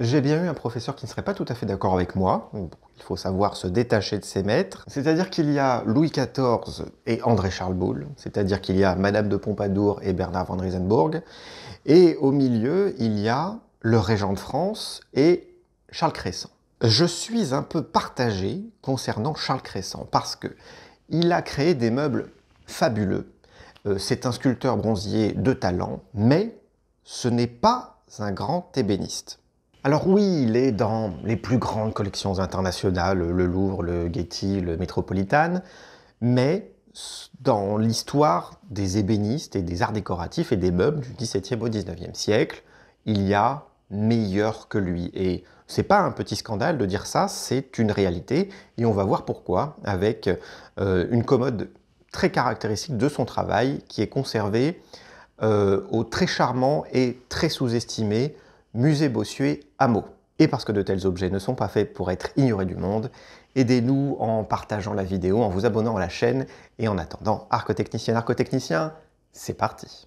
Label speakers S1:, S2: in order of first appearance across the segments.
S1: J'ai bien eu un professeur qui ne serait pas tout à fait d'accord avec moi. Il faut savoir se détacher de ses maîtres. C'est-à-dire qu'il y a Louis XIV et André-Charles Boulle, c'est-à-dire qu'il y a Madame de Pompadour et Bernard van Riesenburg, et au milieu, il y a le régent de France et Charles Cresson. Je suis un peu partagé concernant Charles Cresson parce que il a créé des meubles fabuleux. Euh, c'est un sculpteur bronzier de talent, mais ce n'est pas un grand ébéniste. Alors oui, il est dans les plus grandes collections internationales, le Louvre, le Getty, le Metropolitan, mais dans l'histoire des ébénistes et des arts décoratifs et des meubles du XVIIe au XIXe siècle, il y a meilleur que lui. Et c'est pas un petit scandale de dire ça, c'est une réalité. Et on va voir pourquoi avec euh, une commode très caractéristique de son travail qui est conservée euh, au très charmant et très sous-estimé Musée Bossuet, Meaux. Et parce que de tels objets ne sont pas faits pour être ignorés du monde, aidez-nous en partageant la vidéo, en vous abonnant à la chaîne et en attendant, arco arcotechnicien, c'est parti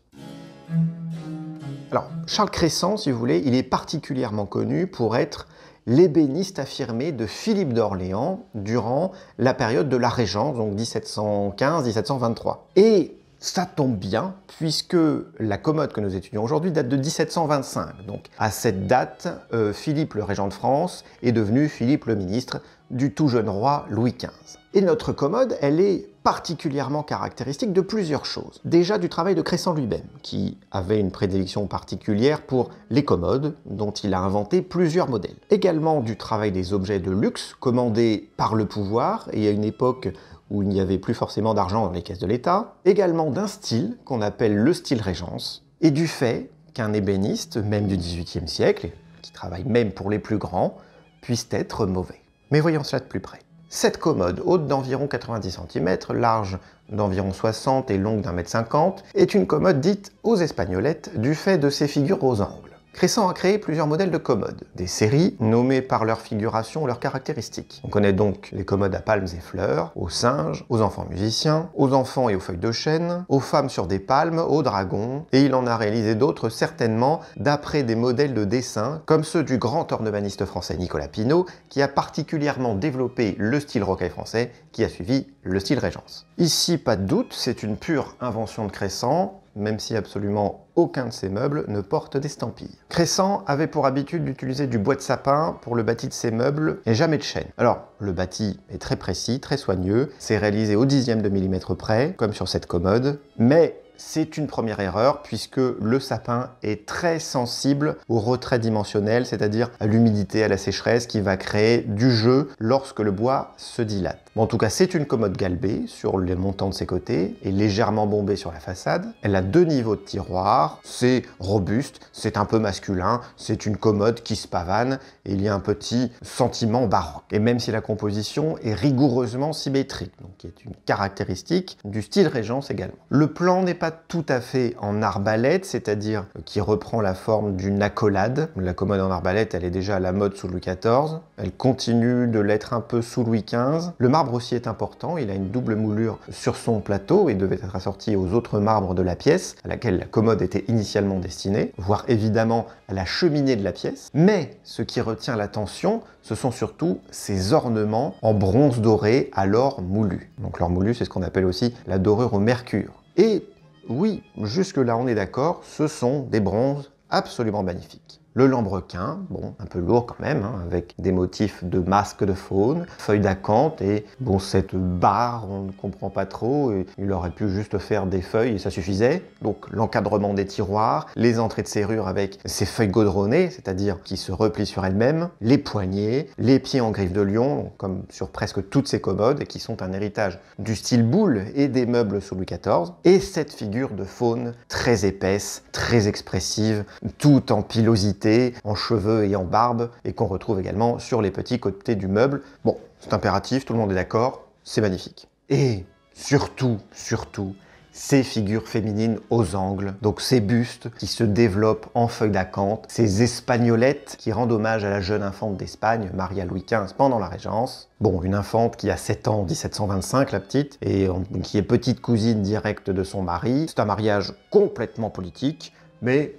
S1: Alors, Charles Cressan, si vous voulez, il est particulièrement connu pour être l'ébéniste affirmé de Philippe d'Orléans durant la période de la Régence, donc 1715-1723. Et ça tombe bien, puisque la commode que nous étudions aujourd'hui date de 1725. Donc à cette date, euh, Philippe le régent de France est devenu Philippe le ministre du tout jeune roi Louis XV. Et notre commode, elle est particulièrement caractéristique de plusieurs choses. Déjà du travail de Cressan lui-même, qui avait une prédilection particulière pour les commodes, dont il a inventé plusieurs modèles. Également du travail des objets de luxe commandés par le pouvoir, et à une époque où il n'y avait plus forcément d'argent dans les caisses de l'État, également d'un style qu'on appelle le style régence, et du fait qu'un ébéniste, même du XVIIIe siècle, qui travaille même pour les plus grands, puisse être mauvais. Mais voyons cela de plus près. Cette commode, haute d'environ 90 cm, large d'environ 60 et longue d'un mètre cinquante, est une commode dite aux espagnolettes du fait de ses figures aux angles. Cresson a créé plusieurs modèles de commodes, des séries nommées par leur figuration ou leurs caractéristiques. On connaît donc les commodes à palmes et fleurs, aux singes, aux enfants musiciens, aux enfants et aux feuilles de chêne, aux femmes sur des palmes, aux dragons, et il en a réalisé d'autres certainement d'après des modèles de dessin comme ceux du grand ornemaniste français Nicolas Pinault qui a particulièrement développé le style rocaille français qui a suivi le style Régence. Ici, pas de doute, c'est une pure invention de Cressan, même si absolument aucun de ses meubles ne porte d'estampille. Cressant avait pour habitude d'utiliser du bois de sapin pour le bâti de ses meubles et jamais de chêne. Alors, le bâti est très précis, très soigneux, c'est réalisé au dixième de millimètre près, comme sur cette commode, mais c'est une première erreur puisque le sapin est très sensible au retrait dimensionnel, c'est-à-dire à, l'humidité, à la sécheresse qui va créer du jeu lorsque le bois se dilate. en tout cas, c'est une commode galbée sur les montants de ses côtés et légèrement bombée sur la façade. Elle a deux niveaux de tiroir, c'est robuste, c'est un peu masculin, c'est une commode qui se pavane et il y a un petit sentiment baroque. Et même si la composition est rigoureusement symétrique, donc qui est une caractéristique du style Régence également. Le plan n'est pas tout à fait en arbalète, c'est-à-dire qui reprend la forme d'une accolade. La commode en arbalète, elle est déjà à la mode sous Louis XIV. Elle continue de l'être un peu sous Louis XV. Le marbre aussi est important. Il a une double moulure sur son plateau et devait être assorti aux autres marbres de la pièce, à laquelle la commode était initialement destinée, voire évidemment à la cheminée de la pièce. Mais ce qui retient l'attention, ce sont surtout ces ornements en bronze doré à l'or moulu. Donc l'or moulu, c'est ce qu'on appelle aussi la dorure au mercure. Et oui, jusque-là on est d'accord, ce sont des bronzes absolument magnifiques. Le lambrequin, bon, un peu lourd quand même, hein, avec des motifs de masques de faune, feuilles d'acanthe et bon, cette barre, on ne comprend pas trop, et il aurait pu juste faire des feuilles et ça suffisait. Donc l'encadrement des tiroirs, les entrées de serrure avec ces feuilles gaudronnées, c'est-à-dire qui se replient sur elles-mêmes, les poignées, les pieds en griffe de lion, comme sur presque toutes ces commodes, et qui sont un héritage du style boule et des meubles sous Louis XIV, et cette figure de faune très épaisse, très expressive, tout en pilosité en cheveux et en barbe, et qu'on retrouve également sur les petits côtés du meuble. Bon, c'est impératif, tout le monde est d'accord, c'est magnifique. Et surtout, surtout, ces figures féminines aux angles, donc ces bustes qui se développent en feuilles d'acanthe, ces espagnolettes qui rendent hommage à la jeune infante d'Espagne, Maria Louis XV, pendant la Régence. Bon, une infante qui a 7 ans 1725, la petite, et qui est petite cousine directe de son mari. C'est un mariage complètement politique, mais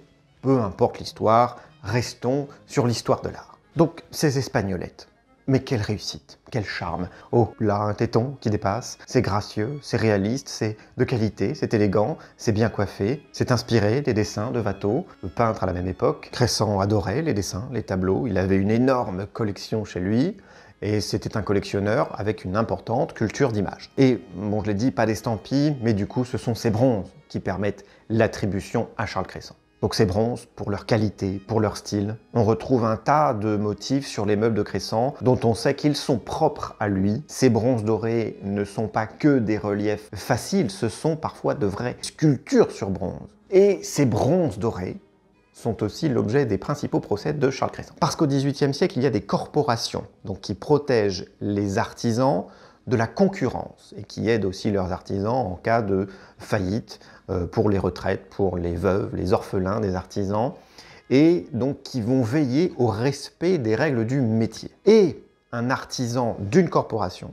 S1: peu importe l'histoire, restons sur l'histoire de l'art. Donc ces espagnolettes. Mais quelle réussite, quel charme. Oh, là, un téton qui dépasse. C'est gracieux, c'est réaliste, c'est de qualité, c'est élégant, c'est bien coiffé. C'est inspiré des dessins de Watteau, le peintre à la même époque. Cressan adorait les dessins, les tableaux. Il avait une énorme collection chez lui et c'était un collectionneur avec une importante culture d'image. Et, bon, je l'ai dit, pas d'estampilles, mais du coup, ce sont ces bronzes qui permettent l'attribution à Charles Cressan. Donc ces bronzes, pour leur qualité, pour leur style. On retrouve un tas de motifs sur les meubles de Cressan dont on sait qu'ils sont propres à lui. Ces bronzes dorés ne sont pas que des reliefs faciles, ce sont parfois de vraies sculptures sur bronze. Et ces bronzes dorés sont aussi l'objet des principaux procès de Charles Cressan. Parce qu'au XVIIIe siècle, il y a des corporations donc qui protègent les artisans de la concurrence et qui aident aussi leurs artisans en cas de faillite euh, pour les retraites, pour les veuves, les orphelins, des artisans, et donc qui vont veiller au respect des règles du métier. Et un artisan d'une corporation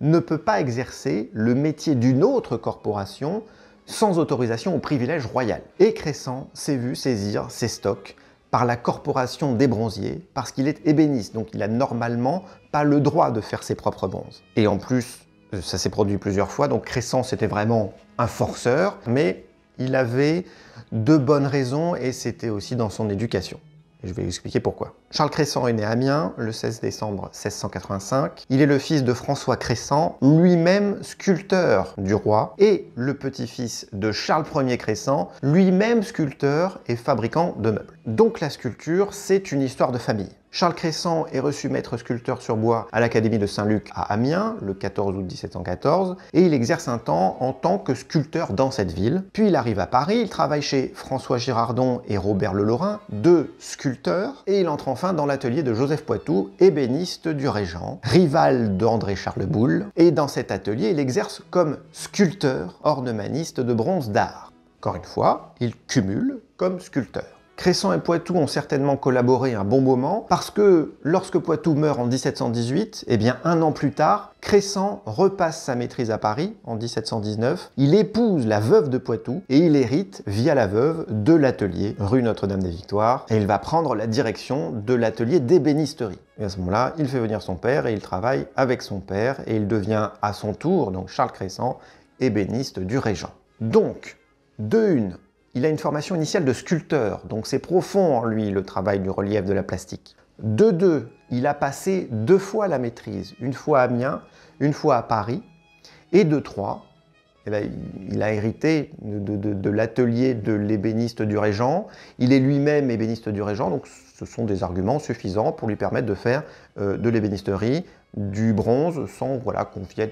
S1: ne peut pas exercer le métier d'une autre corporation sans autorisation au privilège royal. Et Cressan s'est vu saisir ses stocks par la corporation des bronziers parce qu'il est ébéniste, donc il n'a normalement pas le droit de faire ses propres bronzes. Et en plus, euh, ça s'est produit plusieurs fois, donc Cressan c'était vraiment un forceur, mais il avait de bonnes raisons et c'était aussi dans son éducation. Je vais vous expliquer pourquoi. Charles Cressan est né à Amiens le 16 décembre 1685. Il est le fils de François Cressan, lui-même sculpteur du roi, et le petit-fils de Charles Ier Cressan, lui-même sculpteur et fabricant de meubles. Donc la sculpture, c'est une histoire de famille. Charles Cressan est reçu maître sculpteur sur bois à l'Académie de Saint-Luc à Amiens le 14 août 1714 et il exerce un temps en tant que sculpteur dans cette ville. Puis il arrive à Paris, il travaille chez François Girardon et Robert Le Lorrain, deux sculpteurs, et il entre enfin dans l'atelier de Joseph Poitou, ébéniste du Régent, rival d'André Charles Boulle, et dans cet atelier il exerce comme sculpteur ornemaniste de bronze d'art. Encore une fois, il cumule comme sculpteur. Cressan et Poitou ont certainement collaboré un bon moment parce que lorsque Poitou meurt en 1718, eh bien un an plus tard, Cressan repasse sa maîtrise à Paris en 1719. Il épouse la veuve de Poitou et il hérite via la veuve de l'atelier rue Notre-Dame-des-Victoires et il va prendre la direction de l'atelier d'ébénisterie. Et à ce moment-là, il fait venir son père et il travaille avec son père et il devient à son tour, donc Charles Cressan, ébéniste du Régent. Donc, de une, il a une formation initiale de sculpteur, donc c'est profond en lui le travail du relief de la plastique. De deux, il a passé deux fois la maîtrise, une fois à Amiens, une fois à Paris, et de trois, eh ben, il a hérité de, l'atelier de l'ébéniste du Régent. Il est lui-même ébéniste du Régent, donc ce sont des arguments suffisants pour lui permettre de faire euh, de l'ébénisterie du bronze sans voilà, qu'on vienne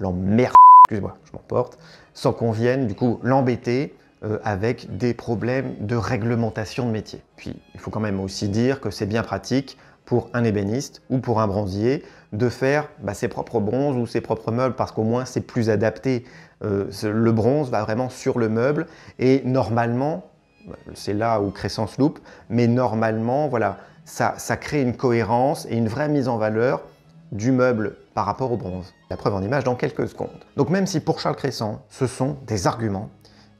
S1: l'emmerde, je m'emporte, sans qu'on du coup l'embêter euh, avec des problèmes de réglementation de métier. Puis il faut quand même aussi dire que c'est bien pratique pour un ébéniste ou pour un bronzier de faire bah, ses propres bronzes ou ses propres meubles parce qu'au moins c'est plus adapté. Euh, le bronze va vraiment sur le meuble et normalement, c'est là où se loupe, mais normalement, voilà, ça, ça crée une cohérence et une vraie mise en valeur du meuble par rapport au bronze. La preuve en image dans quelques secondes. Donc même si pour Charles Cresson, ce sont des arguments,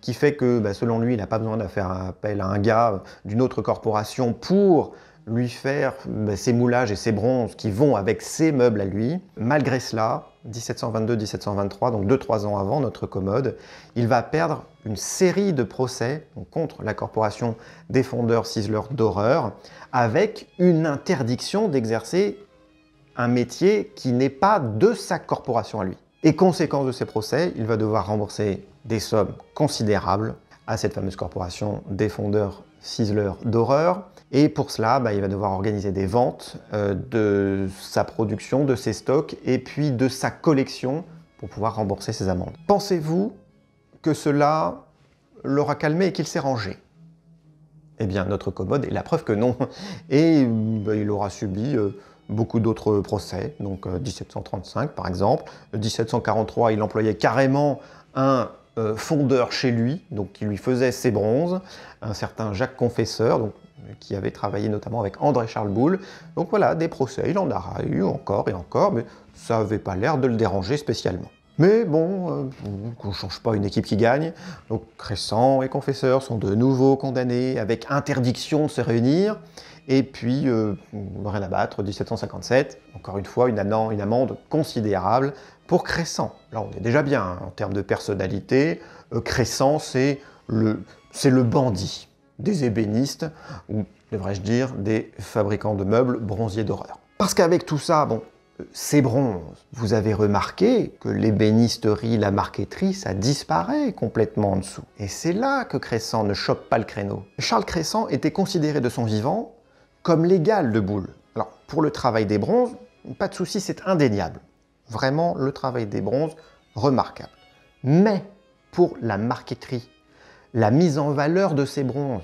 S1: qui fait que bah, selon lui, il n'a pas besoin de faire appel à un gars d'une autre corporation pour lui faire bah, ses moulages et ses bronzes qui vont avec ses meubles à lui. Malgré cela, 1722-1723, donc 2-3 ans avant notre commode, il va perdre une série de procès contre la corporation des fondeurs Sizzler d'horreur, avec une interdiction d'exercer un métier qui n'est pas de sa corporation à lui. Et conséquence de ces procès, il va devoir rembourser des sommes considérables à cette fameuse corporation des fondeurs ciseleurs d'horreur. Et pour cela, bah, il va devoir organiser des ventes euh, de sa production, de ses stocks et puis de sa collection pour pouvoir rembourser ses amendes. Pensez-vous que cela l'aura calmé et qu'il s'est rangé Eh bien, notre commode est la preuve que non. Et bah, il aura subi... Euh, beaucoup d'autres procès, donc 1735 euh, par exemple. 1743, euh, il employait carrément un euh, fondeur chez lui, donc qui lui faisait ses bronzes, un certain Jacques Confesseur, donc, qui avait travaillé notamment avec André-Charles Boulle. Donc voilà, des procès, il en a eu encore et encore, mais ça n'avait pas l'air de le déranger spécialement. Mais bon, euh, on ne change pas une équipe qui gagne. Donc Cressant et Confesseur sont de nouveau condamnés avec interdiction de se réunir. Et puis, euh, rien à battre, 1757, encore une fois, une, amende considérable pour Cressant. Là, on est déjà bien hein, en termes de personnalité. Euh, Cressant c'est le, le bandit des ébénistes, ou devrais-je dire, des fabricants de meubles bronziers d'horreur. Parce qu'avec tout ça, bon, ces bronzes. Vous avez remarqué que l'ébénisterie, la marqueterie, ça disparaît complètement en dessous. Et c'est là que Cressan ne chope pas le créneau. Charles Cressan était considéré de son vivant comme l'égal de Boule. Alors, pour le travail des bronzes, pas de souci, c'est indéniable. Vraiment, le travail des bronzes, remarquable. Mais pour la marqueterie, la mise en valeur de ces bronzes,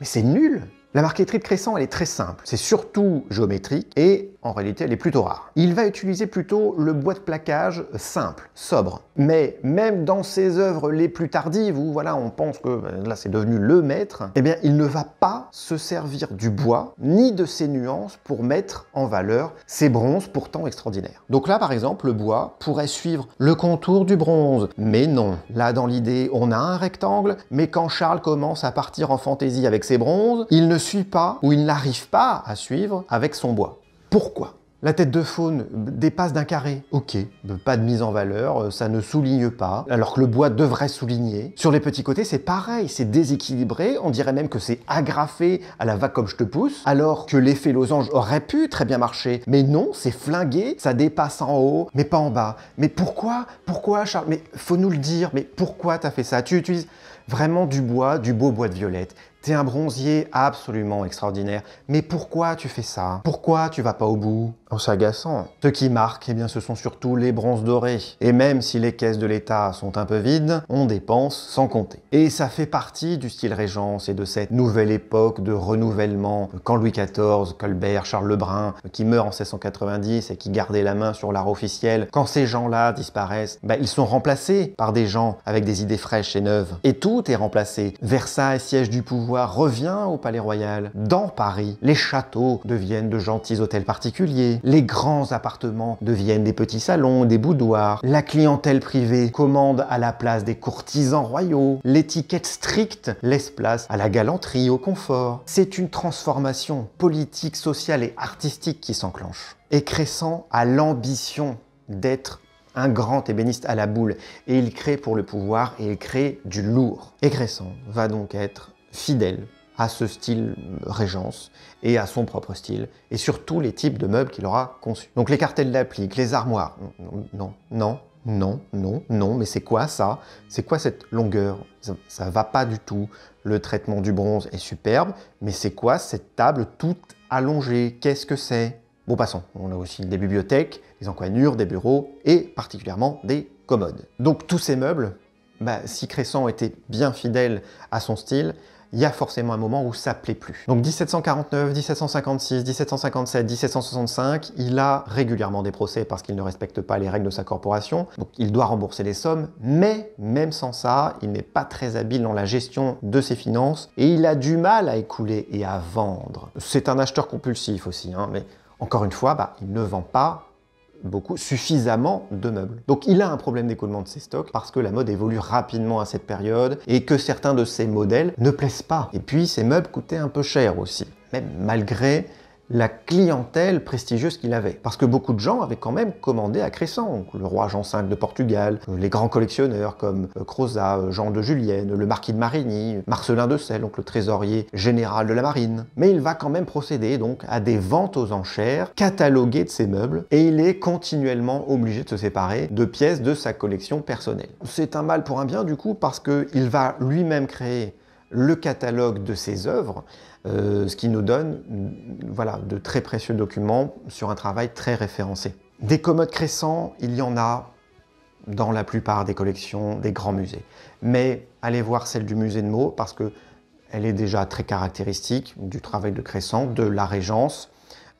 S1: mais c'est nul la marqueterie de Cressan, elle est très simple. C'est surtout géométrique et en réalité, elle est plutôt rare. Il va utiliser plutôt le bois de plaquage simple, sobre. Mais même dans ses œuvres les plus tardives, où voilà, on pense que euh, là c'est devenu le maître, eh bien il ne va pas se servir du bois ni de ses nuances pour mettre en valeur ses bronzes pourtant extraordinaires. Donc là par exemple, le bois pourrait suivre le contour du bronze, mais non. Là dans l'idée, on a un rectangle, mais quand Charles commence à partir en fantaisie avec ses bronzes, il ne suit pas ou il n'arrive pas à suivre avec son bois. Pourquoi la tête de faune dépasse d'un carré. Ok, euh, pas de mise en valeur, euh, ça ne souligne pas, alors que le bois devrait souligner. Sur les petits côtés, c'est pareil, c'est déséquilibré, on dirait même que c'est agrafé à la vague comme je te pousse, alors que l'effet losange aurait pu très bien marcher. Mais non, c'est flingué, ça dépasse en haut, mais pas en bas. Mais pourquoi Pourquoi, Charles Mais faut nous le dire, mais pourquoi t'as fait ça Tu utilises vraiment du bois, du beau bois de violette, T'es un bronzier absolument extraordinaire. Mais pourquoi tu fais ça Pourquoi tu vas pas au bout Oh, Ce qui marque, eh bien, ce sont surtout les bronzes dorés. Et même si les caisses de l'État sont un peu vides, on dépense sans compter. Et ça fait partie du style Régence et de cette nouvelle époque de renouvellement quand Louis XIV, Colbert, Charles Lebrun, qui meurt en 1690 et qui gardait la main sur l'art officiel, quand ces gens-là disparaissent, bah, ils sont remplacés par des gens avec des idées fraîches et neuves. Et tout est remplacé. Versailles, siège du pouvoir, revient au Palais Royal. Dans Paris, les châteaux deviennent de gentils hôtels particuliers les grands appartements deviennent des petits salons, des boudoirs, la clientèle privée commande à la place des courtisans royaux, l'étiquette stricte laisse place à la galanterie, au confort. C'est une transformation politique, sociale et artistique qui s'enclenche, écressant a l'ambition d'être un grand ébéniste à la boule, et il crée pour le pouvoir et il crée du lourd. Égressant va donc être fidèle à ce style Régence et à son propre style, et surtout les types de meubles qu'il aura conçus. Donc les cartels d'applique, les armoires, non, non, non, non, non, mais c'est quoi ça C'est quoi cette longueur ça, va pas du tout. Le traitement du bronze est superbe, mais c'est quoi cette table toute allongée Qu'est-ce que c'est Bon, passons. On a aussi des bibliothèques, des encoignures, des bureaux et particulièrement des commodes. Donc tous ces meubles, bah, si Cressan était bien fidèle à son style, il y a forcément un moment où ça plaît plus. Donc 1749, 1756, 1757, 1765, il a régulièrement des procès parce qu'il ne respecte pas les règles de sa corporation, donc il doit rembourser les sommes, mais même sans ça, il n'est pas très habile dans la gestion de ses finances et il a du mal à écouler et à vendre. C'est un acheteur compulsif aussi, hein, mais encore une fois, bah, il ne vend pas beaucoup, suffisamment de meubles. Donc il a un problème d'écoulement de ses stocks parce que la mode évolue rapidement à cette période et que certains de ses modèles ne plaisent pas. Et puis ces meubles coûtaient un peu cher aussi, même malgré la clientèle prestigieuse qu'il avait. Parce que beaucoup de gens avaient quand même commandé à Cressan, le roi Jean V de Portugal, euh, les grands collectionneurs comme euh, Crozat, euh, Jean de Julienne, le marquis de Marigny, Marcelin de Selle, donc le trésorier général de la marine. Mais il va quand même procéder donc à des ventes aux enchères, cataloguées de ses meubles, et il est continuellement obligé de se séparer de pièces de sa collection personnelle. C'est un mal pour un bien du coup parce qu'il va lui-même créer le catalogue de ses œuvres, euh, ce qui nous donne mm, voilà, de très précieux documents sur un travail très référencé. Des commodes Cressan, il y en a dans la plupart des collections des grands musées. Mais allez voir celle du musée de Meaux parce que elle est déjà très caractéristique du travail de Cressant, de la Régence.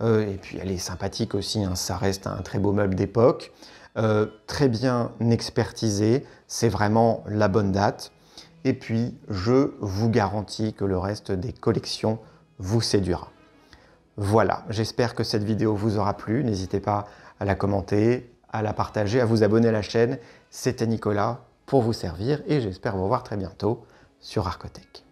S1: Euh, et puis elle est sympathique aussi, hein, ça reste un très beau meuble d'époque. Euh, très bien expertisé, c'est vraiment la bonne date. Et puis, je vous garantis que le reste des collections vous séduira. Voilà, j'espère que cette vidéo vous aura plu. N'hésitez pas à la commenter, à la partager, à vous abonner à la chaîne. C'était Nicolas pour vous servir et j'espère vous revoir très bientôt sur Arcotech.